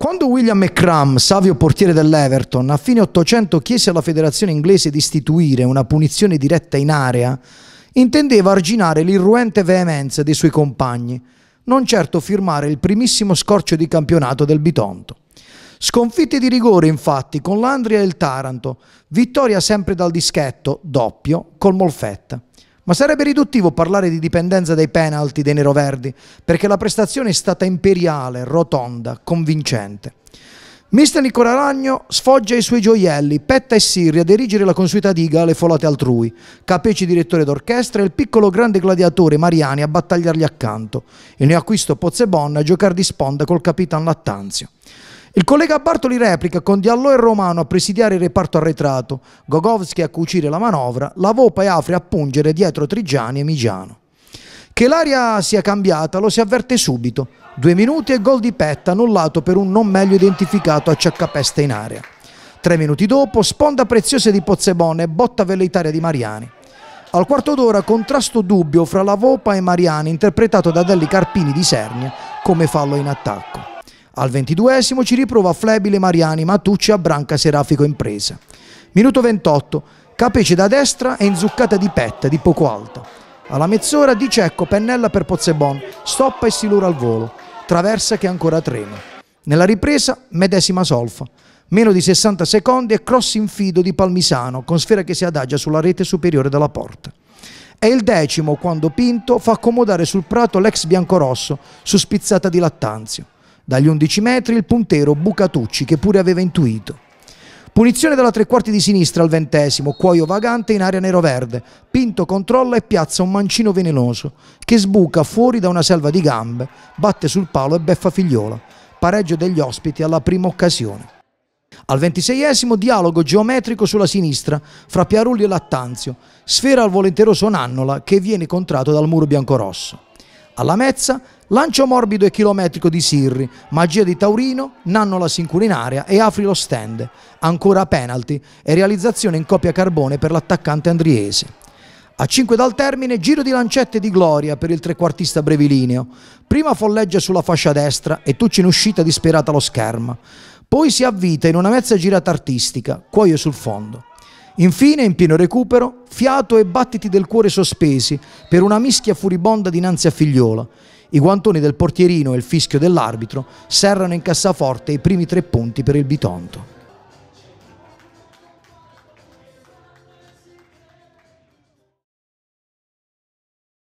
Quando William McCrum, savio portiere dell'Everton, a fine 800 chiese alla federazione inglese di istituire una punizione diretta in area, intendeva arginare l'irruente veemenza dei suoi compagni, non certo firmare il primissimo scorcio di campionato del Bitonto. Sconfitti di rigore, infatti, con l'Andria e il Taranto, vittoria sempre dal dischetto, doppio, col Molfetta. Ma sarebbe riduttivo parlare di dipendenza dai penalti dei neroverdi, perché la prestazione è stata imperiale, rotonda, convincente. Mister Nicola Ragno sfoggia i suoi gioielli, petta e sirri ad erigere la consueta diga alle folate altrui, capeci direttore d'orchestra e il piccolo grande gladiatore Mariani a battagliargli accanto, il neoacquisto Pozzebonna a giocare di sponda col capitan Lattanzio. Il collega Bartoli replica con Diallo e Romano a presidiare il reparto arretrato, Gogovski a cucire la manovra, la Vopa e Afri a pungere dietro Trigiani e Migiano. Che l'aria sia cambiata lo si avverte subito. Due minuti e gol di Petta annullato per un non meglio identificato acciaccapesta in area. Tre minuti dopo, sponda preziosa di Pozzebone e botta velleitaria di Mariani. Al quarto d'ora contrasto dubbio fra la Vopa e Mariani interpretato da Delli Carpini di Sernia come fallo in attacco. Al ventiduesimo ci riprova Flebile Mariani, a Branca, Serafico Impresa. Minuto 28, Capece da destra e inzuccata di Petta, di poco alta. Alla mezz'ora Di Cecco pennella per Pozzebon, stoppa e silura al volo, traversa che ancora trema. Nella ripresa medesima solfa, meno di 60 secondi e cross in fido di Palmisano con sfera che si adagia sulla rete superiore della porta. È il decimo quando Pinto fa accomodare sul prato l'ex biancorosso su spizzata di Lattanzio. Dagli 11 metri il puntero Bucatucci che pure aveva intuito. Punizione dalla tre quarti di sinistra al ventesimo, cuoio vagante in area nero-verde. Pinto controlla e piazza un mancino venenoso che sbuca fuori da una selva di gambe, batte sul palo e beffa figliola. Pareggio degli ospiti alla prima occasione. Al ventiseiesimo dialogo geometrico sulla sinistra fra Piarulli e Lattanzio, sfera al volenteroso Nannola che viene contrato dal muro biancorosso. Alla mezza, lancio morbido e chilometrico di Sirri, magia di Taurino, Nanno la sincura in aria e afri lo stand. Ancora penalty e realizzazione in coppia carbone per l'attaccante andriese. A 5 dal termine, giro di lancette di gloria per il trequartista brevilineo. Prima folleggia sulla fascia destra e Tucci in uscita disperata lo scherma. Poi si avvita in una mezza girata artistica, cuoio sul fondo. Infine, in pieno recupero, fiato e battiti del cuore sospesi per una mischia furibonda dinanzi a Figliola. I guantoni del portierino e il fischio dell'arbitro serrano in cassaforte i primi tre punti per il Bitonto.